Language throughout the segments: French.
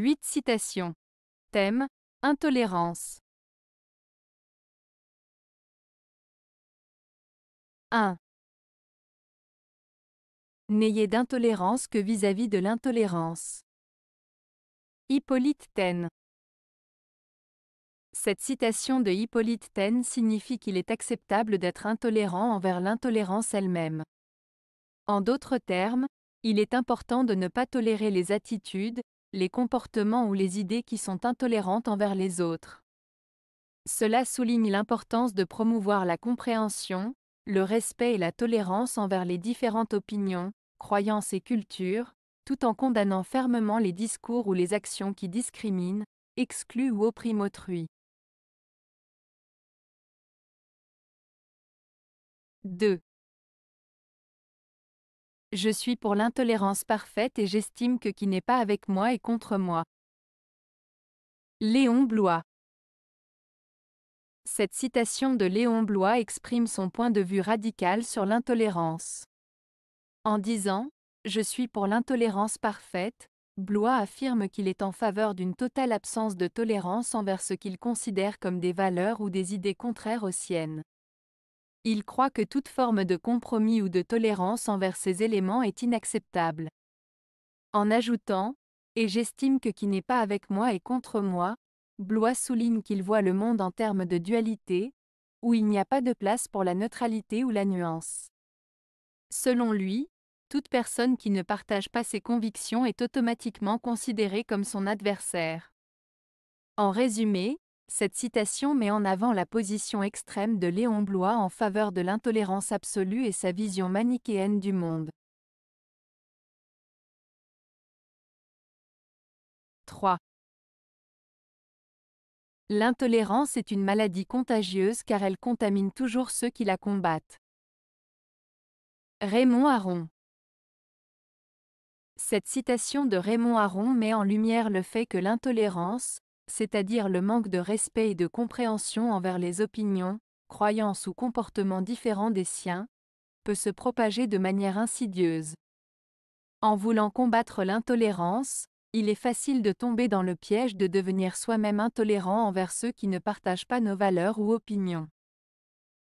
8 citations. Thème Intolérance. 1. N'ayez d'intolérance que vis-à-vis de l'intolérance. Hippolyte Taine. Cette citation de Hippolyte Taine signifie qu'il est acceptable d'être intolérant envers l'intolérance elle-même. En d'autres termes, il est important de ne pas tolérer les attitudes, les comportements ou les idées qui sont intolérantes envers les autres. Cela souligne l'importance de promouvoir la compréhension, le respect et la tolérance envers les différentes opinions, croyances et cultures, tout en condamnant fermement les discours ou les actions qui discriminent, excluent ou oppriment autrui. 2. Je suis pour l'intolérance parfaite et j'estime que qui n'est pas avec moi est contre moi. Léon Blois Cette citation de Léon Blois exprime son point de vue radical sur l'intolérance. En disant Je suis pour l'intolérance parfaite, Blois affirme qu'il est en faveur d'une totale absence de tolérance envers ce qu'il considère comme des valeurs ou des idées contraires aux siennes. Il croit que toute forme de compromis ou de tolérance envers ces éléments est inacceptable. En ajoutant, et j'estime que qui n'est pas avec moi est contre moi, Blois souligne qu'il voit le monde en termes de dualité, où il n'y a pas de place pour la neutralité ou la nuance. Selon lui, toute personne qui ne partage pas ses convictions est automatiquement considérée comme son adversaire. En résumé, cette citation met en avant la position extrême de Léon Blois en faveur de l'intolérance absolue et sa vision manichéenne du monde. 3. L'intolérance est une maladie contagieuse car elle contamine toujours ceux qui la combattent. Raymond Aron Cette citation de Raymond Aron met en lumière le fait que l'intolérance, c'est-à-dire le manque de respect et de compréhension envers les opinions, croyances ou comportements différents des siens, peut se propager de manière insidieuse. En voulant combattre l'intolérance, il est facile de tomber dans le piège de devenir soi-même intolérant envers ceux qui ne partagent pas nos valeurs ou opinions.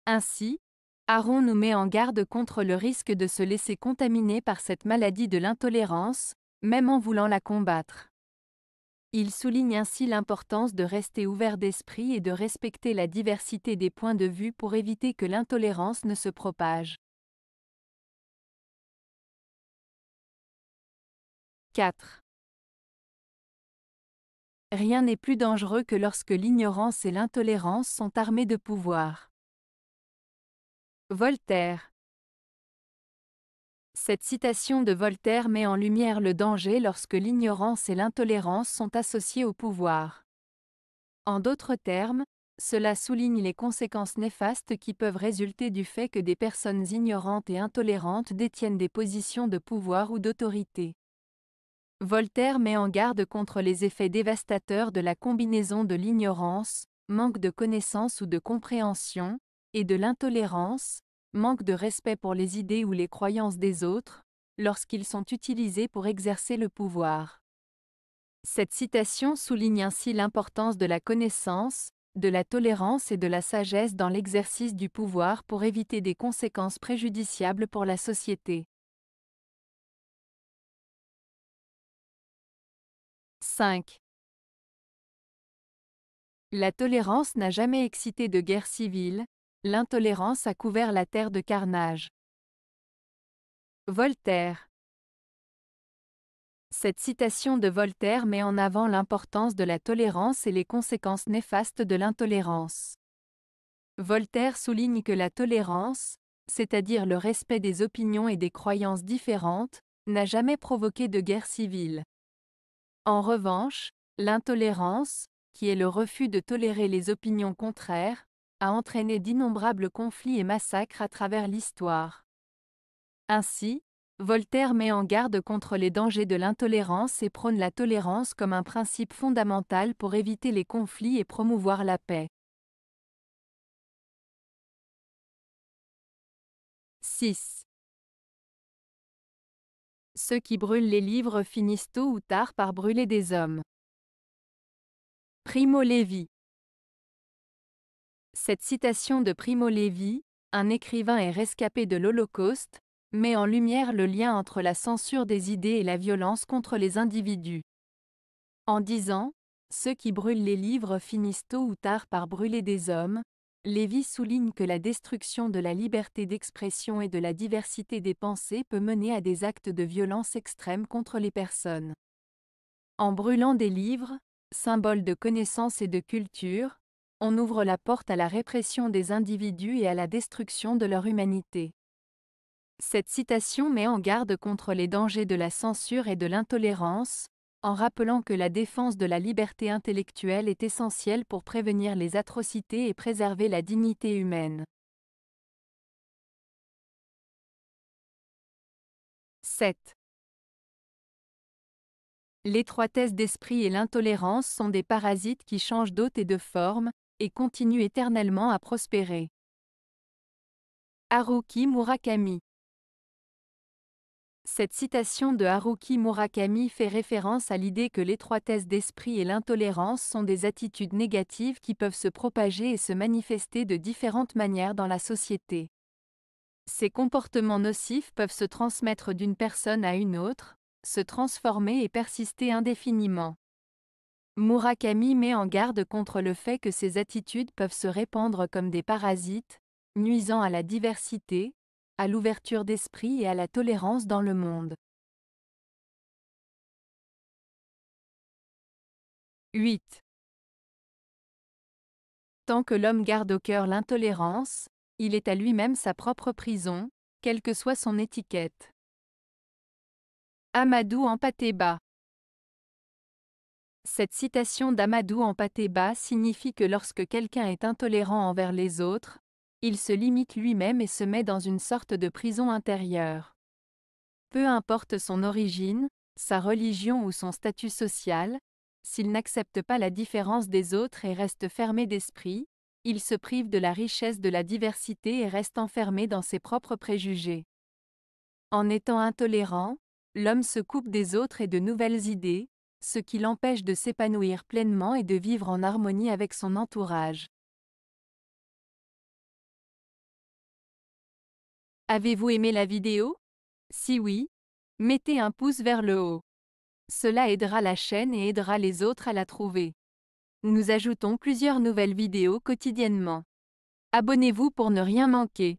Ainsi, Aaron nous met en garde contre le risque de se laisser contaminer par cette maladie de l'intolérance, même en voulant la combattre. Il souligne ainsi l'importance de rester ouvert d'esprit et de respecter la diversité des points de vue pour éviter que l'intolérance ne se propage. 4. Rien n'est plus dangereux que lorsque l'ignorance et l'intolérance sont armées de pouvoir. Voltaire cette citation de Voltaire met en lumière le danger lorsque l'ignorance et l'intolérance sont associées au pouvoir. En d'autres termes, cela souligne les conséquences néfastes qui peuvent résulter du fait que des personnes ignorantes et intolérantes détiennent des positions de pouvoir ou d'autorité. Voltaire met en garde contre les effets dévastateurs de la combinaison de l'ignorance, manque de connaissance ou de compréhension, et de l'intolérance, manque de respect pour les idées ou les croyances des autres, lorsqu'ils sont utilisés pour exercer le pouvoir. Cette citation souligne ainsi l'importance de la connaissance, de la tolérance et de la sagesse dans l'exercice du pouvoir pour éviter des conséquences préjudiciables pour la société. 5. La tolérance n'a jamais excité de guerre civile, L'intolérance a couvert la terre de carnage. Voltaire Cette citation de Voltaire met en avant l'importance de la tolérance et les conséquences néfastes de l'intolérance. Voltaire souligne que la tolérance, c'est-à-dire le respect des opinions et des croyances différentes, n'a jamais provoqué de guerre civile. En revanche, l'intolérance, qui est le refus de tolérer les opinions contraires, a entraîné d'innombrables conflits et massacres à travers l'histoire. Ainsi, Voltaire met en garde contre les dangers de l'intolérance et prône la tolérance comme un principe fondamental pour éviter les conflits et promouvoir la paix. 6. Ceux qui brûlent les livres finissent tôt ou tard par brûler des hommes. Primo Levi cette citation de Primo Levi, un écrivain et rescapé de l'Holocauste, met en lumière le lien entre la censure des idées et la violence contre les individus. En disant Ceux qui brûlent les livres finissent tôt ou tard par brûler des hommes, Lévy souligne que la destruction de la liberté d'expression et de la diversité des pensées peut mener à des actes de violence extrême contre les personnes. En brûlant des livres, symboles de connaissance et de culture, on ouvre la porte à la répression des individus et à la destruction de leur humanité. Cette citation met en garde contre les dangers de la censure et de l'intolérance, en rappelant que la défense de la liberté intellectuelle est essentielle pour prévenir les atrocités et préserver la dignité humaine. 7. L'étroitesse d'esprit et l'intolérance sont des parasites qui changent d'hôte et de forme, et continue éternellement à prospérer. Haruki Murakami Cette citation de Haruki Murakami fait référence à l'idée que l'étroitesse d'esprit et l'intolérance sont des attitudes négatives qui peuvent se propager et se manifester de différentes manières dans la société. Ces comportements nocifs peuvent se transmettre d'une personne à une autre, se transformer et persister indéfiniment. Murakami met en garde contre le fait que ces attitudes peuvent se répandre comme des parasites, nuisant à la diversité, à l'ouverture d'esprit et à la tolérance dans le monde. 8. Tant que l'homme garde au cœur l'intolérance, il est à lui-même sa propre prison, quelle que soit son étiquette. Amadou Empateba cette citation d'Amadou en bas signifie que lorsque quelqu'un est intolérant envers les autres, il se limite lui-même et se met dans une sorte de prison intérieure. Peu importe son origine, sa religion ou son statut social, s'il n'accepte pas la différence des autres et reste fermé d'esprit, il se prive de la richesse de la diversité et reste enfermé dans ses propres préjugés. En étant intolérant, l'homme se coupe des autres et de nouvelles idées, ce qui l'empêche de s'épanouir pleinement et de vivre en harmonie avec son entourage. Avez-vous aimé la vidéo Si oui, mettez un pouce vers le haut. Cela aidera la chaîne et aidera les autres à la trouver. Nous ajoutons plusieurs nouvelles vidéos quotidiennement. Abonnez-vous pour ne rien manquer.